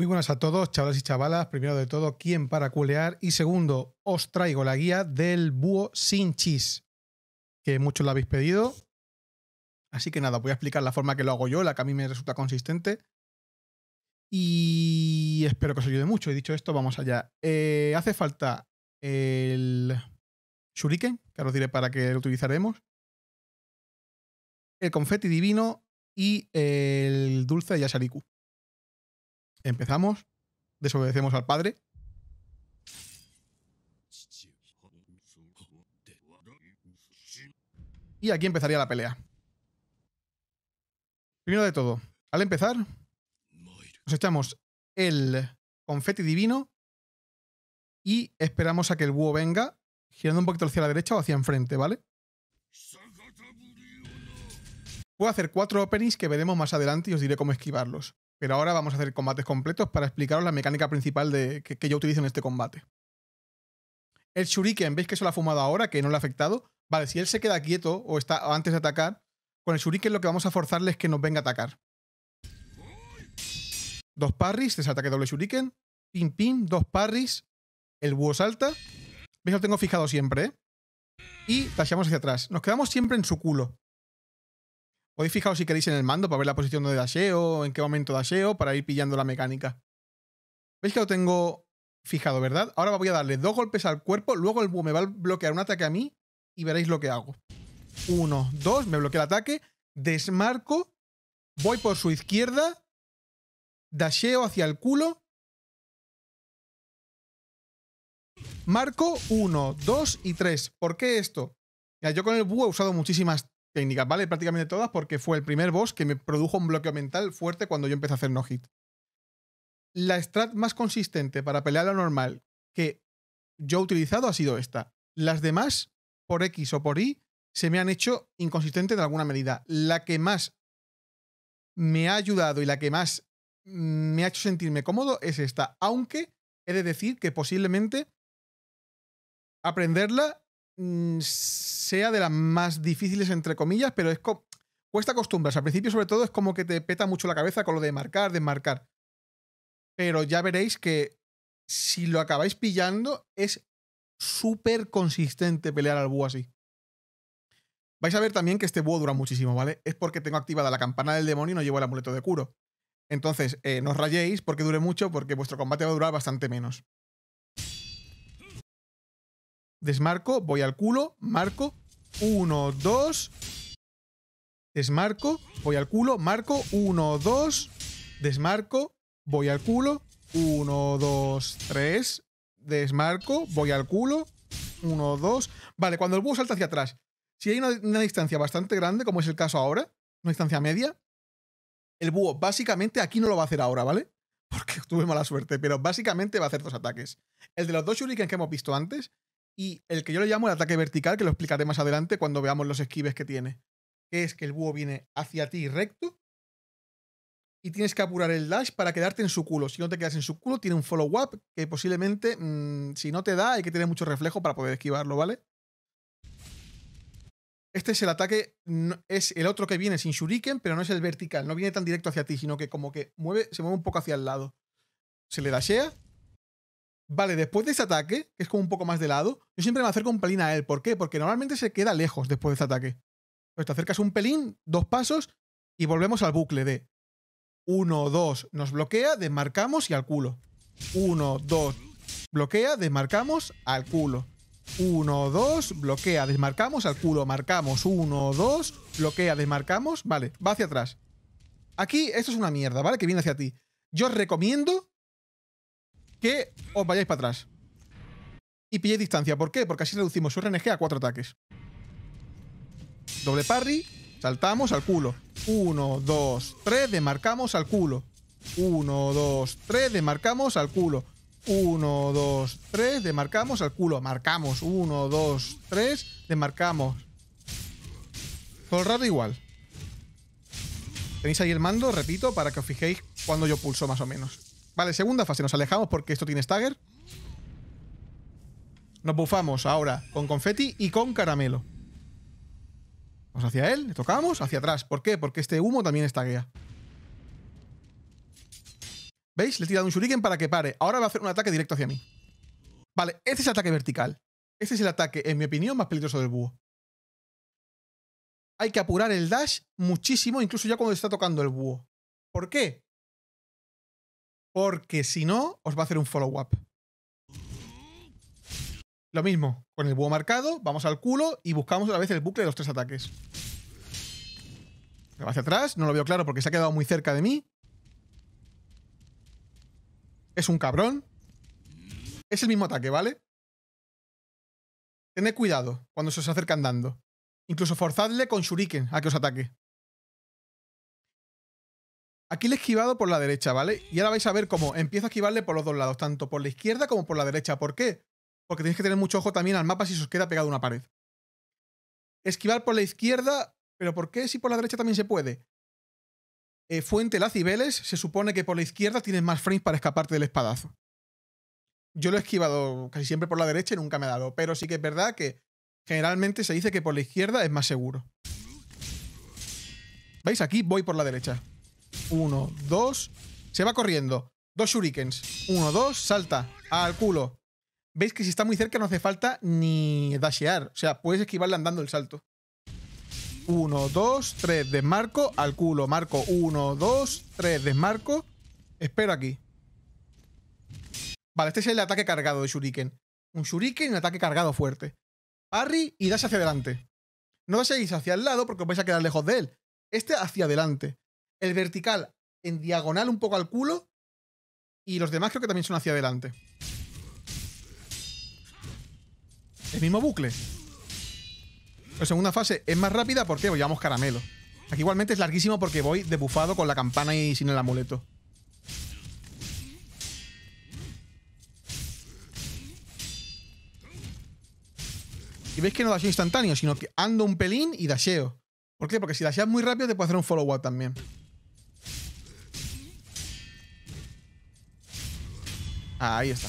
Muy buenas a todos, chavales y chavalas. Primero de todo, ¿quién para culear? Y segundo, os traigo la guía del búho sin chis, que muchos lo habéis pedido. Así que nada, voy a explicar la forma que lo hago yo, la que a mí me resulta consistente. Y espero que os ayude mucho. Y dicho esto, vamos allá. Eh, hace falta el shuriken, que ahora os diré para qué lo utilizaremos. El confeti divino y el dulce de yashariku. Empezamos, desobedecemos al padre. Y aquí empezaría la pelea. Primero de todo, al empezar, nos echamos el confeti divino y esperamos a que el búho venga girando un poquito hacia la derecha o hacia enfrente, ¿vale? Voy a hacer cuatro openings que veremos más adelante y os diré cómo esquivarlos. Pero ahora vamos a hacer combates completos para explicaros la mecánica principal de, que, yo utilizo en este combate. El shuriken, ¿veis que se lo ha fumado ahora, que no le ha afectado? Vale, si él se queda quieto o está antes de atacar, con el shuriken lo que vamos a forzarle es que nos venga a atacar. Dos parries, desataque doble shuriken. Pim, pim, dos parries. El búho salta. ¿Veis? Lo tengo fijado siempre, ¿eh? Y tachamos hacia atrás. Nos quedamos siempre en su culo. Podéis fijaros si queréis en el mando para ver la posición donde dasheo, en qué momento dasheo, para ir pillando la mecánica. Veis que lo tengo fijado, ¿verdad? Ahora voy a darle dos golpes al cuerpo, luego el búho me va a bloquear un ataque a mí y veréis lo que hago. Uno, dos, me bloquea el ataque, desmarco, voy por su izquierda, dasheo hacia el culo, marco uno, dos y tres. ¿Por qué esto? Mira, yo con el búho he usado muchísimas técnicas, ¿vale? Prácticamente todas, porque fue el primer boss que me produjo un bloqueo mental fuerte cuando yo empecé a hacer no-hit. La strat más consistente para pelear lo normal que yo he utilizado ha sido esta. Las demás, por X o por Y, se me han hecho inconsistentes en alguna medida. La que más me ha ayudado y la que más me ha hecho sentirme cómodo es esta, aunque he de decir que posiblemente aprenderla Mm, sea de las más difíciles, entre comillas, pero es pues cuesta acostumbras. Al principio, sobre todo, es como que te peta mucho la cabeza con lo de marcar, desmarcar. Pero ya veréis que si lo acabáis pillando, es súper consistente pelear al búho así. Vais a ver también que este búho dura muchísimo, ¿vale? Es porque tengo activada la campana del demonio y no llevo el amuleto de curo. Entonces, eh, no os rayéis porque dure mucho, porque vuestro combate va a durar bastante menos. Desmarco, voy al culo, marco. Uno, dos. Desmarco, voy al culo, marco. Uno, dos. Desmarco, voy al culo. Uno, dos, tres. Desmarco, voy al culo. Uno, dos. Vale, cuando el búho salta hacia atrás, si hay una, distancia bastante grande, como es el caso ahora, una distancia media, el búho básicamente aquí no lo va a hacer ahora, ¿vale? Porque tuve mala suerte, pero básicamente va a hacer dos ataques. El de los dos shurikens que hemos visto antes y el que yo le llamo el ataque vertical, que lo explicaré más adelante cuando veamos los esquives que tiene, que es que el búho viene hacia ti recto y tienes que apurar el dash para quedarte en su culo. Si no te quedas en su culo, tiene un follow-up que posiblemente, mm, si no te da, hay que tener mucho reflejo para poder esquivarlo, ¿vale? Este es el ataque, es el otro que viene sin shuriken, pero no es el vertical, no viene tan directo hacia ti, sino que como que mueve, se mueve un poco hacia el lado. Se le dashea Vale, después de ese ataque, que es como un poco más de lado, yo siempre me acerco un pelín a él. ¿Por qué? Porque normalmente se queda lejos después de ese ataque. Pues te acercas un pelín, dos pasos, y volvemos al bucle de 1, dos nos bloquea, desmarcamos y al culo. uno 2, bloquea, desmarcamos, al culo. uno dos bloquea, desmarcamos, al culo, marcamos. 1, 2, bloquea, desmarcamos, vale, va hacia atrás. Aquí, esto es una mierda, ¿vale? Que viene hacia ti. Yo recomiendo que os vayáis para atrás. Y pilléis distancia. ¿Por qué? Porque así reducimos su RNG a cuatro ataques. Doble parry, saltamos al culo. 1, 2, 3, demarcamos al culo. 1, 2, 3, demarcamos al culo. 1, 2, 3, demarcamos al culo. Marcamos. 1, 2, 3, demarcamos. Todo el igual. Tenéis ahí el mando, repito, para que os fijéis cuando yo pulso más o menos. Vale, segunda fase. Nos alejamos porque esto tiene stagger. Nos bufamos ahora con confeti y con caramelo. Vamos hacia él, le tocamos, hacia atrás. ¿Por qué? Porque este humo también está guía. ¿Veis? Le he tirado un shuriken para que pare. Ahora va a hacer un ataque directo hacia mí. Vale, este es el ataque vertical. Este es el ataque, en mi opinión, más peligroso del búho. Hay que apurar el dash muchísimo, incluso ya cuando está tocando el búho. ¿Por qué? Porque si no, os va a hacer un follow-up. Lo mismo, con el búho marcado, vamos al culo y buscamos a la vez el bucle de los tres ataques. Se va hacia atrás, no lo veo claro porque se ha quedado muy cerca de mí. Es un cabrón. Es el mismo ataque, ¿vale? Tened cuidado cuando se os acerca andando. Incluso forzadle con shuriken a que os ataque. Aquí le he esquivado por la derecha, ¿vale? Y ahora vais a ver cómo empiezo a esquivarle por los dos lados, tanto por la izquierda como por la derecha. ¿Por qué? Porque tenéis que tener mucho ojo también al mapa si os queda pegado una pared. Esquivar por la izquierda, pero ¿por qué si por la derecha también se puede? Eh, fuente Lacibeles, se supone que por la izquierda tienes más frames para escaparte del espadazo. Yo lo he esquivado casi siempre por la derecha y nunca me ha dado, pero sí que es verdad que generalmente se dice que por la izquierda es más seguro. ¿Veis? Aquí voy por la derecha. 1, dos. Se va corriendo. Dos shurikens. Uno, dos. Salta. Al culo. Veis que si está muy cerca no hace falta ni dashear. O sea, puedes esquivarle andando el salto. 1, 2, 3. Desmarco. Al culo. Marco. 1, 2, 3. Desmarco. Espero aquí. Vale, este es el ataque cargado de shuriken. Un shuriken, un ataque cargado fuerte. Parry y das hacia adelante. No dash hacia el lado porque os vais a quedar lejos de él. Este hacia adelante el vertical en diagonal un poco al culo y los demás creo que también son hacia adelante. El mismo bucle. La pues segunda fase es más rápida porque pues a llevamos caramelo. Aquí igualmente es larguísimo porque voy debufado con la campana y sin el amuleto. Y veis que no dasheo instantáneo, sino que ando un pelín y dasheo. ¿Por qué? Porque si dasheas muy rápido te puedo hacer un follow-up también. Ah, ahí está.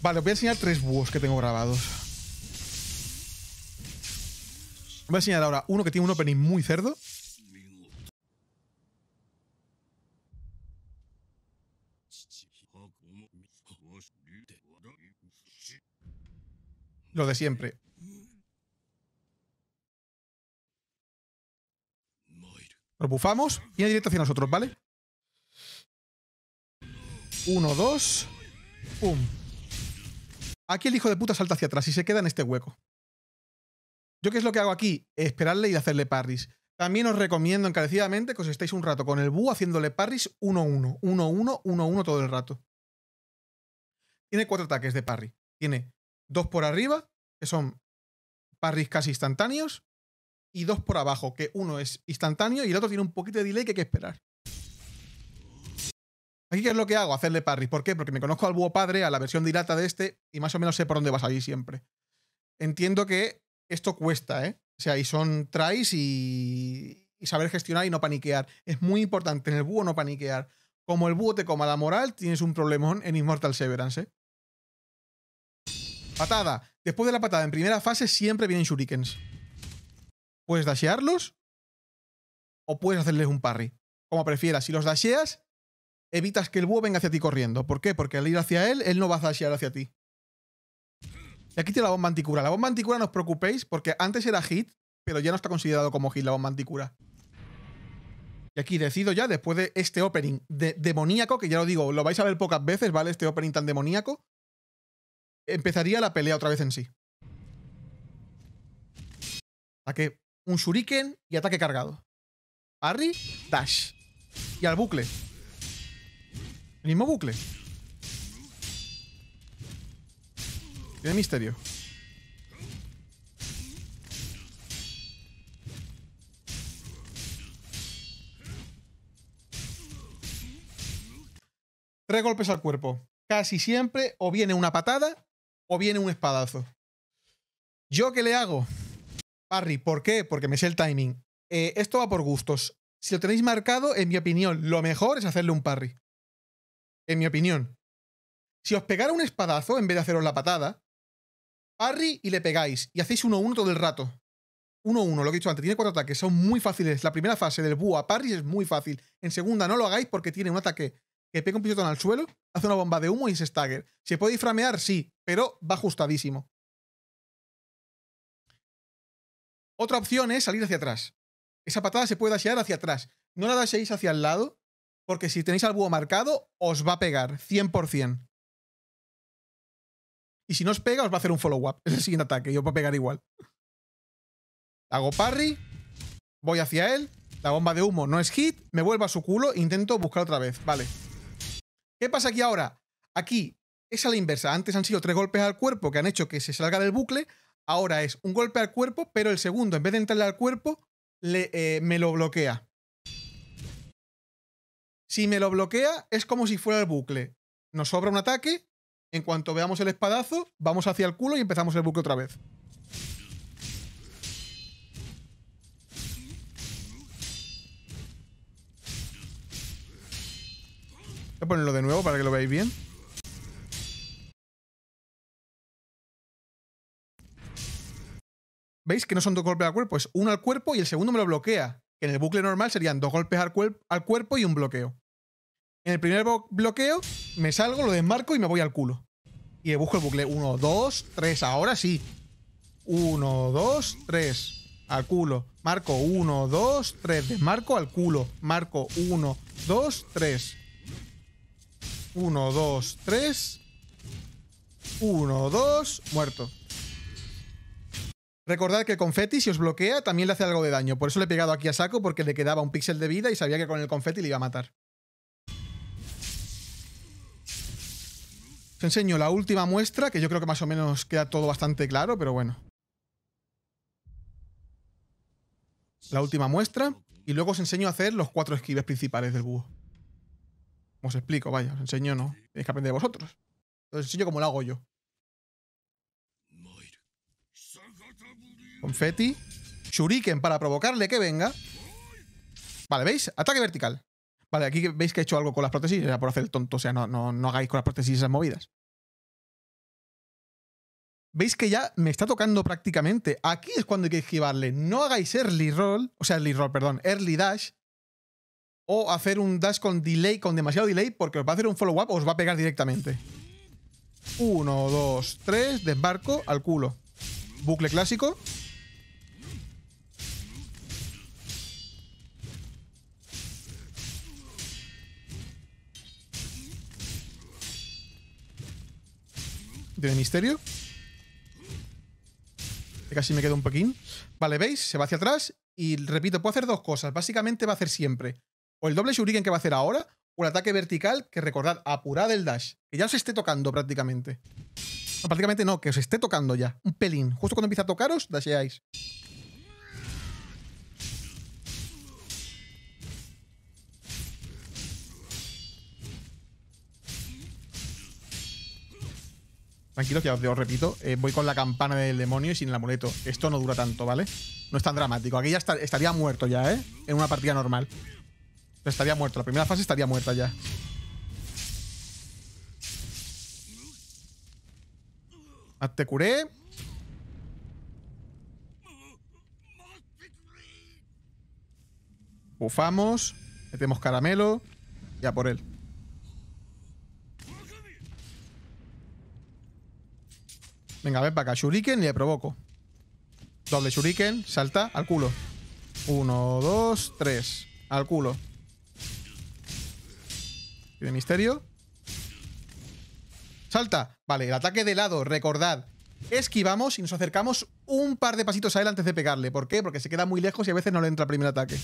Vale, os voy a enseñar tres búhos que tengo grabados. Os voy a enseñar ahora uno que tiene un opening muy cerdo. Lo de siempre. Lo bufamos y en directo hacia nosotros, ¿vale? Uno, dos. Pum. Aquí el hijo de puta salta hacia atrás y se queda en este hueco. Yo qué es lo que hago aquí? Esperarle y hacerle parries. También os recomiendo encarecidamente que os estéis un rato con el búho haciéndole parries 1-1, 1-1, 1-1 todo el rato. Tiene cuatro ataques de parry. Tiene dos por arriba, que son parries casi instantáneos, y dos por abajo, que uno es instantáneo y el otro tiene un poquito de delay que hay que esperar. Aquí, ¿qué es lo que hago? Hacerle parry. ¿Por qué? Porque me conozco al búho padre, a la versión dilata de este, y más o menos sé por dónde vas salir siempre. Entiendo que esto cuesta, ¿eh? O sea, y son tries y, y saber gestionar y no paniquear. Es muy importante en el búho no paniquear. Como el búho te coma la moral, tienes un problemón en Immortal Severance, ¿eh? Patada. Después de la patada en primera fase siempre vienen shurikens. Puedes dashearlos o puedes hacerles un parry. Como prefieras. Si los dasheas, evitas que el búho venga hacia ti corriendo. ¿Por qué? Porque al ir hacia él, él no va a dashear hacia ti. Y aquí tiene la bomba anticura. La bomba anticura no os preocupéis porque antes era hit, pero ya no está considerado como hit la bomba anticura. Y aquí decido ya, después de este opening demoníaco, que ya lo digo, lo vais a ver pocas veces, ¿vale? Este opening tan demoníaco. Empezaría la pelea otra vez en sí. Ataque un shuriken y ataque cargado. Harry, dash. Y al bucle. El mismo bucle. Tiene misterio. Tres golpes al cuerpo. Casi siempre o viene una patada o viene un espadazo. ¿Yo qué le hago? Parry, ¿por qué? Porque me sé el timing. Eh, esto va por gustos. Si lo tenéis marcado, en mi opinión, lo mejor es hacerle un parry en mi opinión. Si os pegara un espadazo en vez de haceros la patada, parry y le pegáis y hacéis 1-1 todo el rato. 1-1, lo que he dicho antes, tiene cuatro ataques, son muy fáciles. La primera fase del búho a parry es muy fácil. En segunda no lo hagáis porque tiene un ataque que pega un pisotón al suelo, hace una bomba de humo y se stagger. ¿Se puede diframear? Sí, pero va ajustadísimo. Otra opción es salir hacia atrás. Esa patada se puede dashear hacia atrás. No la dais hacia el lado, porque si tenéis al marcado, os va a pegar 100%. Y si no os pega, os va a hacer un follow-up. Es el siguiente ataque yo os a pegar igual. Hago parry, voy hacia él, la bomba de humo no es hit, me vuelvo a su culo e intento buscar otra vez. Vale. ¿Qué pasa aquí ahora? Aquí es a la inversa. Antes han sido tres golpes al cuerpo que han hecho que se salga del bucle. Ahora es un golpe al cuerpo, pero el segundo, en vez de entrarle al cuerpo, eh, me lo bloquea. Si me lo bloquea, es como si fuera el bucle. Nos sobra un ataque, en cuanto veamos el espadazo, vamos hacia el culo y empezamos el bucle otra vez. Voy a ponerlo de nuevo para que lo veáis bien. ¿Veis que no son dos golpes al cuerpo? Es uno al cuerpo y el segundo me lo bloquea. En el bucle normal serían dos golpes al, al cuerpo y un bloqueo. En el primer bloqueo me salgo, lo desmarco y me voy al culo. Y busco el bucle. 1, 2, 3. Ahora sí. 1, 2, 3. Al culo. Marco 1, 2, 3. Desmarco al culo. Marco 1, 2, 3. 1, 2, 3. 1, 2. Muerto. Recordad que el si os bloquea, también le hace algo de daño. Por eso le he pegado aquí a saco, porque le quedaba un píxel de vida y sabía que con el confeti le iba a matar. Os enseño la última muestra, que yo creo que más o menos queda todo bastante claro, pero bueno. La última muestra. Y luego os enseño a hacer los cuatro esquives principales del búho. Os explico, vaya, os enseño, no. Tenéis que aprender vosotros. Os enseño como lo hago yo. Confetti. Shuriken para provocarle que venga. Vale, ¿veis? Ataque vertical. Vale, aquí veis que he hecho algo con las prótesis, ya por hacer el tonto, o sea, no, no, no hagáis con las prótesis esas movidas. Veis que ya me está tocando prácticamente. Aquí es cuando hay que esquivarle. No hagáis early roll, o sea, early roll, perdón, early dash, o hacer un dash con delay, con demasiado delay, porque os va a hacer un follow-up o os va a pegar directamente. Uno, dos, tres, desbarco al culo. Bucle clásico. de misterio. Casi me quedo un poquín. Vale, ¿veis? Se va hacia atrás y repito, puedo hacer dos cosas. Básicamente va a hacer siempre o el doble shuriken que va a hacer ahora o el ataque vertical que recordad, apurad el dash. Que ya os esté tocando prácticamente. prácticamente no, que os esté tocando ya. Un pelín. Justo cuando empieza a tocaros, dasheáis. Tranquilos, ya os, repito. Eh, voy con la campana del demonio y sin el amuleto. Esto no dura tanto, ¿vale? No es tan dramático. Aquí ya estaría muerto ya, ¿eh? En una partida normal. estaría muerto. La primera fase estaría muerta ya. Te curé. Bufamos. Metemos caramelo. Ya por él. Venga, ven para acá. Shuriken y le provoco. Doble shuriken, salta, al culo. Uno, dos, tres. Al culo. Tiene misterio. Salta. Vale, el ataque de lado, recordad. Esquivamos y nos acercamos un par de pasitos a él antes de pegarle. ¿Por qué? Porque se queda muy lejos y a veces no le entra el primer ataque.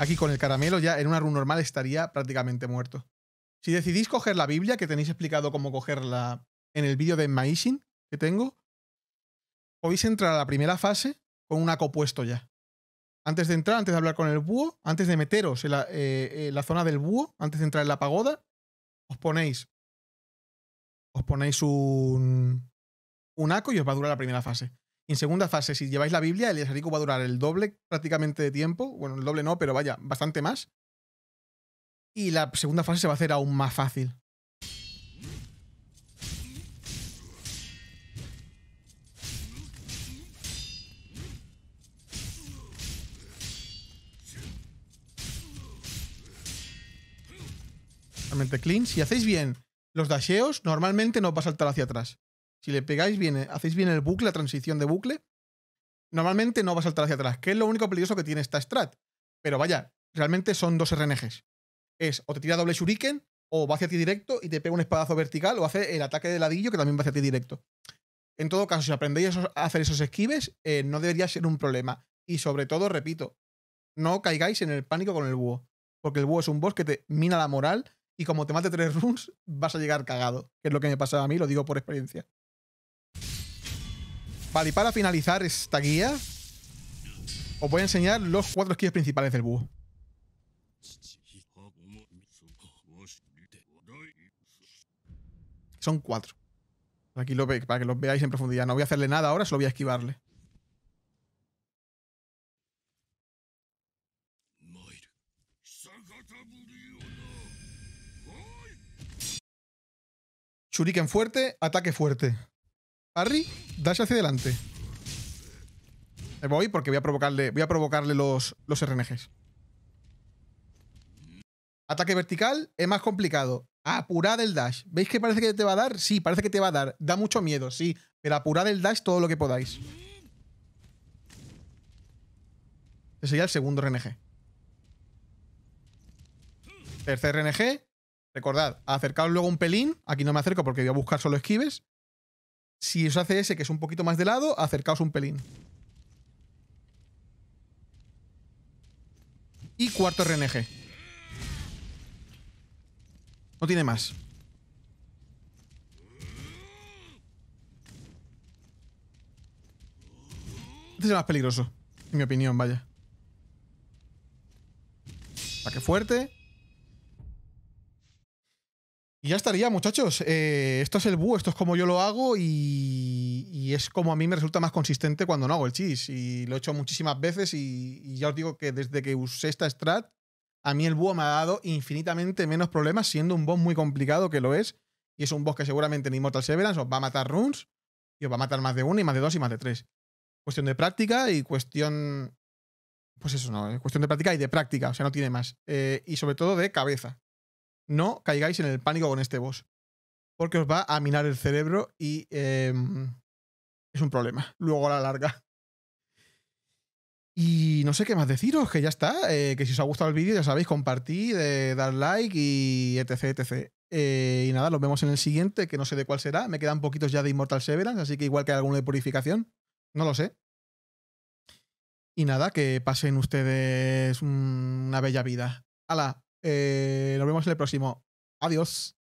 Aquí con el caramelo ya en una run normal estaría prácticamente muerto. Si decidís coger la Biblia, que tenéis explicado cómo cogerla en el vídeo de Maishin que tengo, podéis entrar a la primera fase con un aco puesto ya. Antes de entrar, antes de hablar con el búho, antes de meteros en la, eh, la zona del búho, antes de entrar en la pagoda, os ponéis. Os ponéis un, un aco y os va a durar la primera fase en segunda fase, si lleváis la Biblia, el ejercicio va a durar el doble prácticamente de tiempo. Bueno, el doble no, pero vaya, bastante más. Y la segunda fase se va a hacer aún más fácil. Realmente clean. Si hacéis bien los dasheos, normalmente no va a saltar hacia atrás. Si le pegáis bien, eh, hacéis bien el bucle, la transición de bucle, normalmente no va a saltar hacia atrás, que es lo único peligroso que tiene esta strat. Pero vaya, realmente son dos RNGs. Es o te tira doble shuriken, o va hacia ti directo y te pega un espadazo vertical, o hace el ataque de ladillo que también va hacia ti directo. En todo caso, si aprendéis a hacer esos esquives, eh, no debería ser un problema. Y sobre todo, repito, no caigáis en el pánico con el búho. Porque el búho es un boss que te mina la moral y como te mate tres runes, vas a llegar cagado. Que es lo que me pasaba a mí, lo digo por experiencia. Vale, y para finalizar esta guía, os voy a enseñar los cuatro skills principales del búho. Son cuatro. Aquí lo para que los veáis en profundidad. No voy a hacerle nada ahora, solo voy a esquivarle. Shuriken fuerte, ataque fuerte. Harry, dash hacia adelante. Me voy porque voy a provocarle, voy a provocarle los, los RNGs. Ataque vertical es más complicado. Apurad el dash. ¿Veis que parece que te va a dar? Sí, parece que te va a dar. Da mucho miedo, sí. Pero apurad el dash todo lo que podáis. Ese sería el segundo RNG. Tercer RNG. Recordad, acercaos luego un pelín. Aquí no me acerco porque voy a buscar solo esquives. Si os hace ese que es un poquito más de lado, acercaos un pelín. Y cuarto RNG. No tiene más. Este es el más peligroso, en mi opinión, vaya. Ataque fuerte. Y ya estaría, muchachos. Eh, esto es el bu, esto es como yo lo hago y, es como a mí me resulta más consistente cuando no hago el cheese. Y lo he hecho muchísimas veces y, ya os digo que desde que usé esta strat, a mí el búho me ha dado infinitamente menos problemas siendo un boss muy complicado que lo es. Y es un boss que seguramente en Immortal Severance os va a matar runes y os va a matar más de uno y más de dos y más de tres. Cuestión de práctica y cuestión... Pues eso no, cuestión de práctica y de práctica, o sea, no tiene más. Eh, y sobre todo de cabeza no caigáis en el pánico con este boss. Porque os va a minar el cerebro y em, es un problema. Luego a la larga. Y no sé qué más deciros, que ya está. Eh, que si os ha gustado el vídeo, ya sabéis, compartid, eh, dar like y etc, etc. Eh, y nada, nos vemos en el siguiente, que no sé de cuál será. Me quedan poquitos ya de Immortal Severance, así que igual que alguno de purificación. No lo sé. Y nada, que pasen ustedes una bella vida. ¡Hala! Eh, nos vemos en el próximo. Adiós.